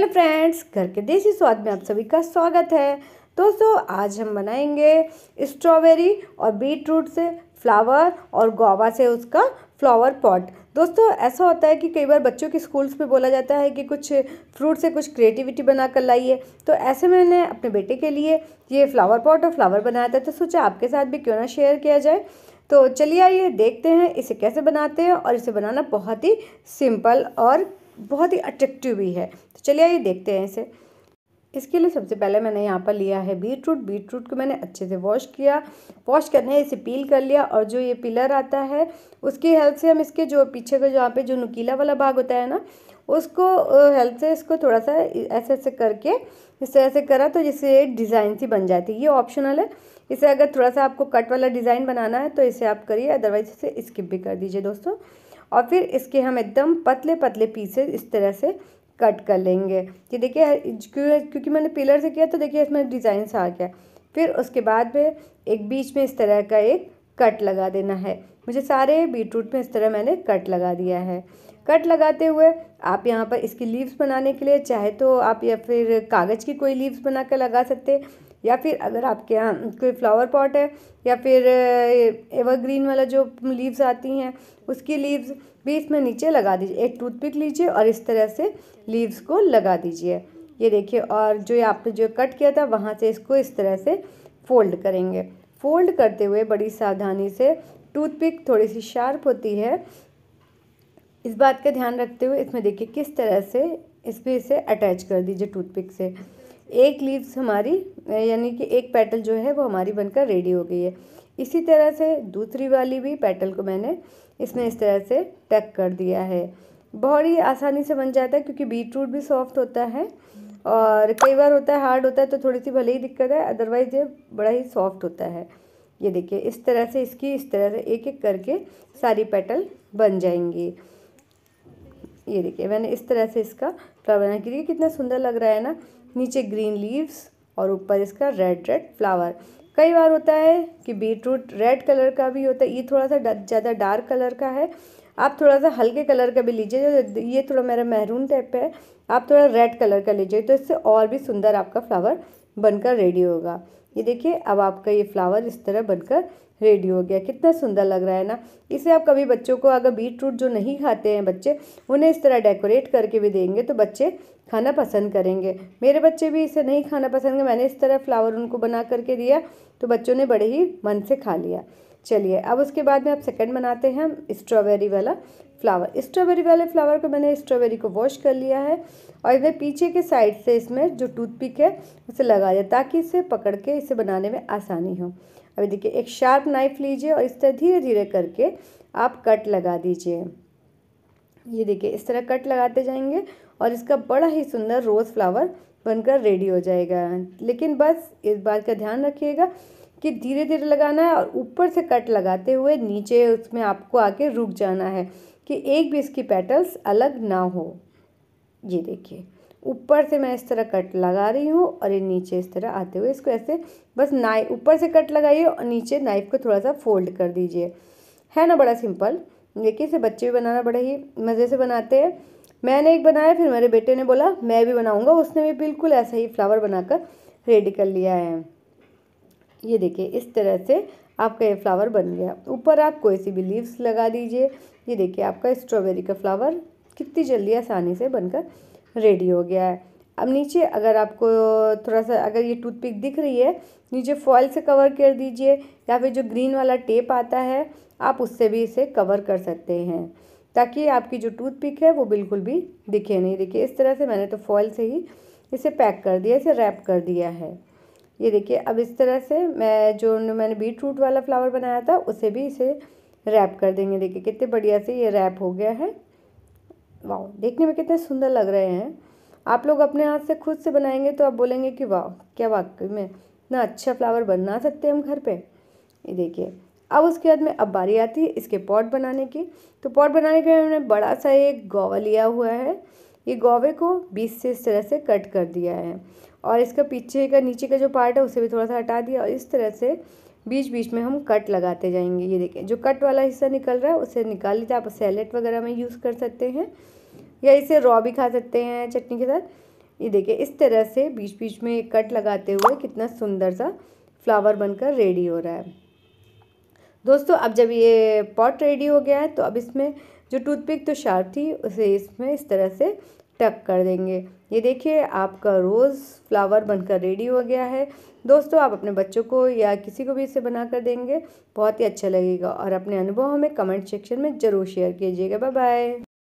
hello friends घर के देसी स्वाद में आप सभी का स्वागत है दोस्तों आज हम बनाएंगे स्ट्रॉबेरी और बीट रूट से फ्लावर और गोवा से उसका फ्लावर पॉट दोस्तों ऐसा होता है कि कई बार बच्चों के स्कूल्स में बोला जाता है कि कुछ फ्रूट से कुछ क्रिएटिविटी बना कर लाइए तो ऐसे मैंने अपने बेटे के लिए ये फ्लावर पॉट और फ्लावर बनाया था तो सोचा आपके साथ भी क्यों ना शेयर किया जाए तो चलिए आइए देखते हैं इसे कैसे बनाते हैं और इसे बनाना बहुत ही सिंपल और बहुत ही अट्रैक्टिव भी है तो चलिए आइए देखते हैं इसे इसके लिए सबसे पहले मैंने यहाँ पर लिया है बीट रूट बीट रूट को मैंने अच्छे से वॉश किया वॉश करने इसे पील कर लिया और जो ये पिलर आता है उसकी हेल्प से हम इसके जो पीछे का जहाँ पे जो नुकीला वाला भाग होता है ना उसको हेल्प से इसको थोड़ा सा ऐसे ऐसे करके इस तरह से करा तो जिससे एक डिज़ाइन सी बन जाती है ये ऑप्शनल है इसे अगर थोड़ा सा आपको कट वाला डिज़ाइन बनाना है तो इसे आप करिए अदरवाइज इसे स्किप भी कर दीजिए दोस्तों और फिर इसके हम एकदम पतले पतले पीसेस इस तरह से कट कर लेंगे ये देखिए क्योंकि मैंने पिलर से किया तो देखिए इसमें डिज़ाइन आ गया फिर उसके बाद में एक बीच में इस तरह का एक कट लगा देना है मुझे सारे बीटरूट में इस तरह मैंने कट लगा दिया है कट लगाते हुए आप यहाँ पर इसकी लीव्स बनाने के लिए चाहे तो आप या फिर कागज़ की कोई लीव्स बना कर लगा सकते या फिर अगर आपके यहाँ कोई फ्लावर पॉट है या फिर एवरग्रीन वाला जो लीव्स आती हैं उसकी लीव्स भी इसमें नीचे लगा दीजिए एक टूथपिक लीजिए और इस तरह से लीव्स को लगा दीजिए ये देखिए और जो ये आपने जो कट किया था वहाँ से इसको इस तरह से फोल्ड करेंगे फोल्ड करते हुए बड़ी सावधानी से टूथपिक थोड़ी सी शार्प होती है इस बात का ध्यान रखते हुए इसमें देखिए किस तरह से इस पर इसे अटैच कर दीजिए टूथपिक से एक लीव्स हमारी यानी कि एक पेटल जो है वो हमारी बनकर रेडी हो गई है इसी तरह से दूसरी वाली भी पेटल को मैंने इसमें इस तरह से टक कर दिया है बहुत ही आसानी से बन जाता है क्योंकि बीट रूट भी सॉफ्ट होता है और कई बार होता है हार्ड होता है तो थोड़ी सी भले ही दिक्कत है अदरवाइज़ ये बड़ा ही सॉफ्ट होता है ये देखिए इस तरह से इसकी इस तरह से एक एक करके सारी पेटल बन जाएंगी ये देखिए मैंने इस तरह से इसका फ्लावर बनाया कितना सुंदर लग रहा है ना नीचे ग्रीन लीव्स और ऊपर इसका रेड रेड फ्लावर कई बार होता है कि बीटरूट रेड कलर का भी होता है ये थोड़ा सा ज़्यादा डार्क कलर का है आप थोड़ा सा हल्के कलर का भी लीजिए ये थोड़ा मेरा महरून टाइप है आप थोड़ा रेड कलर का लीजिए तो इससे और भी सुंदर आपका फ्लावर बनकर रेडी होगा ये देखिए अब आपका ये फ्लावर इस तरह बनकर रेडी हो गया कितना सुंदर लग रहा है ना इसे आप कभी बच्चों को अगर बीट रूट जो नहीं खाते हैं बच्चे उन्हें इस तरह डेकोरेट करके भी देंगे तो बच्चे खाना पसंद करेंगे मेरे बच्चे भी इसे नहीं खाना पसंद करें मैंने इस तरह फ्लावर उनको बना करके दिया तो बच्चों ने बड़े ही मन से खा लिया चलिए अब उसके बाद में आप सेकंड बनाते हैं स्ट्रॉबेरी वाला फ्लावर स्ट्रॉबेरी वाले फ्लावर को मैंने स्ट्रॉबेरी को वॉश कर लिया है और इधर पीछे के साइड से इसमें जो टूथपिक है उसे लगा दिया ताकि इसे पकड़ के इसे बनाने में आसानी हो अभी देखिए एक शार्प नाइफ लीजिए और इस तरह धीरे धीरे करके आप कट लगा दीजिए ये देखिए इस तरह कट लगाते जाएंगे और इसका बड़ा ही सुंदर रोज़ फ्लावर बनकर रेडी हो जाएगा लेकिन बस इस बात का ध्यान रखिएगा कि धीरे धीरे लगाना है और ऊपर से कट लगाते हुए नीचे उसमें आपको आके रुक जाना है कि एक भी इसकी पेटल्स अलग ना हो ये देखिए ऊपर से मैं इस तरह कट लगा रही हूँ और ये नीचे इस तरह आते हुए इसको ऐसे बस नाइ ऊपर से कट लगाइए और नीचे नाइफ को थोड़ा सा फोल्ड कर दीजिए है ना बड़ा सिंपल देखिए इसे बच्चे भी बनाना बड़े ही मज़े से बनाते हैं मैंने एक बनाया फिर मेरे बेटे ने बोला मैं भी बनाऊँगा उसने भी बिल्कुल ऐसा ही फ्लावर बनाकर रेडी कर लिया है ये देखिए इस तरह से आपका ये फ्लावर बन गया ऊपर आप कोई सी भी लीव्स लगा दीजिए ये देखिए आपका स्ट्रॉबेरी का फ्लावर कितनी जल्दी आसानी से बनकर रेडी हो गया है अब नीचे अगर आपको थोड़ा सा अगर ये टूथपिक दिख रही है नीचे फॉयल से कवर कर दीजिए या फिर जो ग्रीन वाला टेप आता है आप उससे भी इसे कवर कर सकते हैं ताकि आपकी जो टूथपिक है वो बिल्कुल भी दिखे नहीं देखिए इस तरह से मैंने तो फॉयल से ही इसे पैक कर दिया इसे रैप कर दिया है ये देखिए अब इस तरह से मैं जो मैंने बीट रूट वाला फ्लावर बनाया था उसे भी इसे रैप कर देंगे देखिए कितने बढ़िया से ये रैप हो गया है वाह देखने में कितने सुंदर लग रहे हैं आप लोग अपने हाथ से खुद से बनाएंगे तो आप बोलेंगे कि वाह क्या वाकई में इतना अच्छा फ्लावर बना सकते हैं हम घर पे ये देखिए अब उसके बाद में अब बारी आती है इसके पॉट बनाने की तो पॉट बनाने के लिए हमने बड़ा सा एक गोवा लिया हुआ है ये गोवे को बीस से इस तरह से कट कर दिया है और इसका पीछे का नीचे का जो पार्ट है उसे भी थोड़ा सा हटा दिया और इस तरह से बीच बीच में हम कट लगाते जाएंगे ये देखिए जो कट वाला हिस्सा निकल रहा है उसे निकाल लीजिए आप सैलेड वगैरह में यूज़ कर सकते हैं या इसे रॉ भी खा सकते हैं चटनी के साथ ये देखिए इस तरह से बीच बीच में कट लगाते हुए कितना सुंदर सा फ्लावर बनकर रेडी हो रहा है दोस्तों अब जब ये पॉट रेडी हो गया है तो अब इसमें जो टूथपिक तो शार्प थी उसे इसमें इस तरह से टक कर देंगे ये देखिए आपका रोज़ फ्लावर बनकर रेडी हो गया है दोस्तों आप अपने बच्चों को या किसी को भी इसे बना कर देंगे बहुत ही अच्छा लगेगा और अपने अनुभव हमें कमेंट सेक्शन में ज़रूर शेयर कीजिएगा बाय बाय